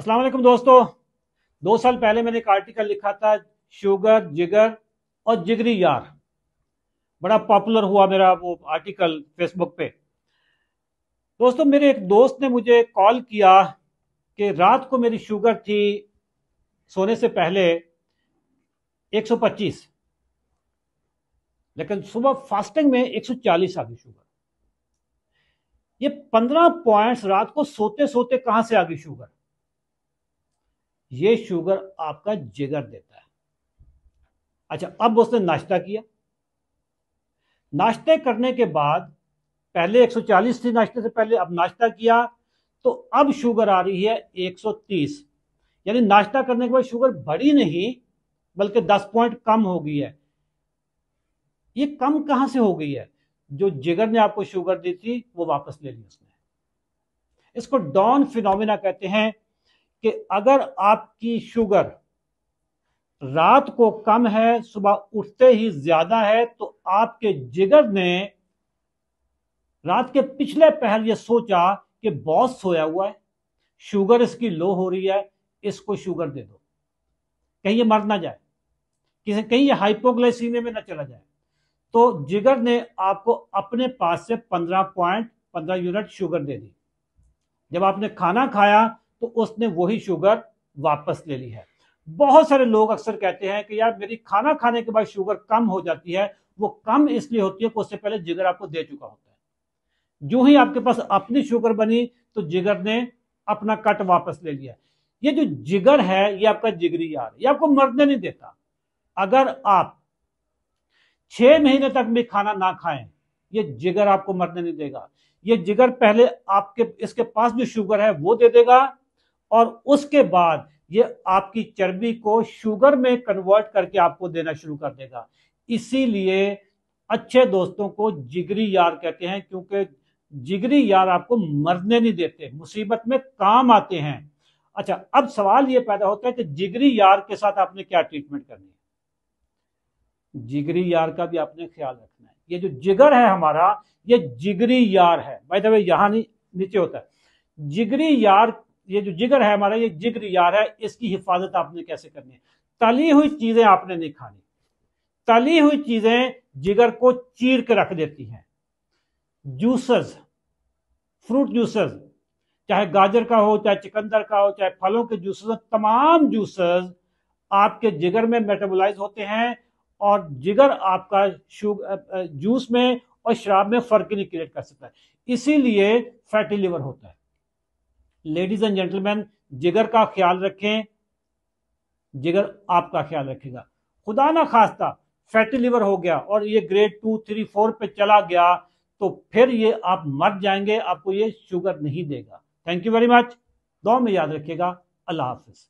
असलम दोस्तों दो साल पहले मैंने एक आर्टिकल लिखा था शुगर जिगर और जिगरी यार बड़ा पॉपुलर हुआ मेरा वो आर्टिकल फेसबुक पे दोस्तों मेरे एक दोस्त ने मुझे कॉल किया कि रात को मेरी शुगर थी सोने से पहले 125 लेकिन सुबह फास्टिंग में 140 आ गई शुगर ये 15 पॉइंट्स रात को सोते सोते कहां से आ गई शुगर ये शुगर आपका जिगर देता है अच्छा अब उसने नाश्ता किया नाश्ते करने के बाद पहले 140 थी नाश्ते से पहले अब नाश्ता किया तो अब शुगर आ रही है 130 यानी नाश्ता करने के बाद शुगर बढ़ी नहीं बल्कि 10 पॉइंट कम हो गई है ये कम कहां से हो गई है जो जिगर ने आपको शुगर दी थी वो वापस ले ली उसने इसको डॉन फिनोमिना कहते हैं कि अगर आपकी शुगर रात को कम है सुबह उठते ही ज्यादा है तो आपके जिगर ने रात के पिछले पहर यह सोचा कि बॉस सोया हुआ है शुगर इसकी लो हो रही है इसको शुगर दे दो कहीं ये मर ना जाए किसी कहीं ये हाइपोग्लाइसीमिया में ना चला जाए तो जिगर ने आपको अपने पास से पंद्रह पॉइंट पंद्रह यूनिट शुगर दे दी जब आपने खाना खाया तो उसने वही शुगर वापस ले ली है बहुत सारे लोग अक्सर कहते हैं कि यार मेरी खाना खाने के बाद शुगर कम हो जाती है वो कम इसलिए होती है कि उससे पहले जिगर आपको दे चुका होता है जो ही आपके पास अपनी शुगर बनी तो जिगर ने अपना कट वापस ले लिया ये जो जिगर है ये आपका जिगरी यार ये आपको मरने नहीं देता अगर आप छह महीने तक भी खाना ना खाएं ये जिगर आपको मरने नहीं देगा ये जिगर पहले आपके इसके पास जो शुगर है वो दे देगा और उसके बाद ये आपकी चर्बी को शुगर में कन्वर्ट करके आपको देना शुरू कर देगा इसीलिए अच्छे दोस्तों को जिगरी यार कहते हैं क्योंकि जिगरी यार आपको मरने नहीं देते मुसीबत में काम आते हैं अच्छा अब सवाल ये पैदा होता है कि जिगरी यार के साथ आपने क्या ट्रीटमेंट करनी है जिगरी यार का भी आपने ख्याल रखना है ये जो जिगर है हमारा ये जिगरी यार है भाई दबे यहाँ नीचे होता है जिगरी यार ये जो जिगर है हमारा ये जिगर यार है इसकी हिफाजत आपने कैसे करनी है तली हुई चीजें आपने नहीं खानी तली हुई चीजें जिगर को चीर के रख देती हैं जूसेस फ्रूट जूसेस चाहे गाजर का हो चाहे चिकंदर का हो चाहे फलों के जूसेस तमाम जूसेस आपके जिगर में मेटाबोलाइज होते हैं और जिगर आपका जूस में और शराब में फर्क नहीं क्रिएट कर सकता इसीलिए फैटी लिवर होता है लेडीज एंड जेंटलमैन जिगर का ख्याल रखें जिगर आपका ख्याल रखेगा खुदा ना खास्ता फैटी लिवर हो गया और ये ग्रेड टू थ्री फोर पे चला गया तो फिर ये आप मर जाएंगे आपको ये शुगर नहीं देगा थैंक यू वेरी मच दो में याद रखिएगा अल्लाह हाफिज़